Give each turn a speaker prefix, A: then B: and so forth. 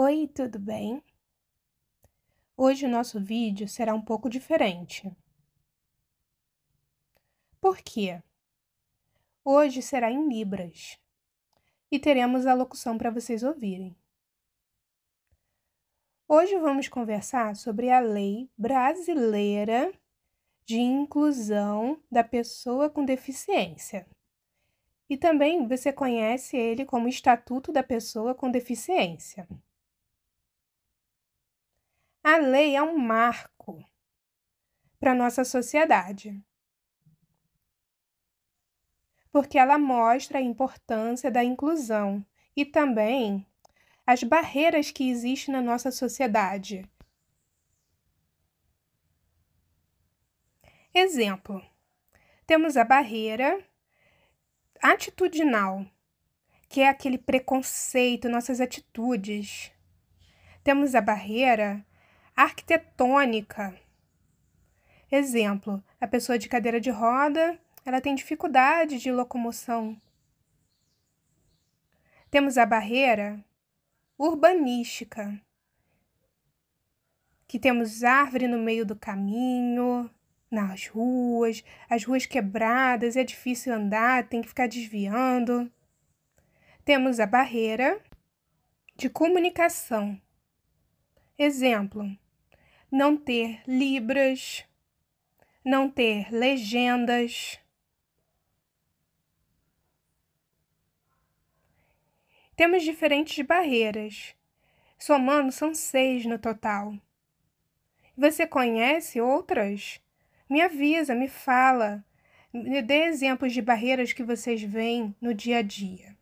A: Oi, tudo bem? Hoje o nosso vídeo será um pouco diferente. Por quê? Hoje será em Libras e teremos a locução para vocês ouvirem. Hoje vamos conversar sobre a Lei Brasileira de Inclusão da Pessoa com Deficiência. E também você conhece ele como Estatuto da Pessoa com Deficiência a lei é um marco para a nossa sociedade. Porque ela mostra a importância da inclusão e também as barreiras que existem na nossa sociedade. Exemplo: temos a barreira atitudinal, que é aquele preconceito, nossas atitudes. Temos a barreira arquitetônica. Exemplo: a pessoa de cadeira de roda, ela tem dificuldade de locomoção. Temos a barreira urbanística, que temos árvore no meio do caminho, nas ruas, as ruas quebradas, é difícil andar, tem que ficar desviando. Temos a barreira de comunicação. Exemplo: não ter libras, não ter legendas. Temos diferentes barreiras. Somando, são seis no total. Você conhece outras? Me avisa, me fala, me dê exemplos de barreiras que vocês veem no dia a dia.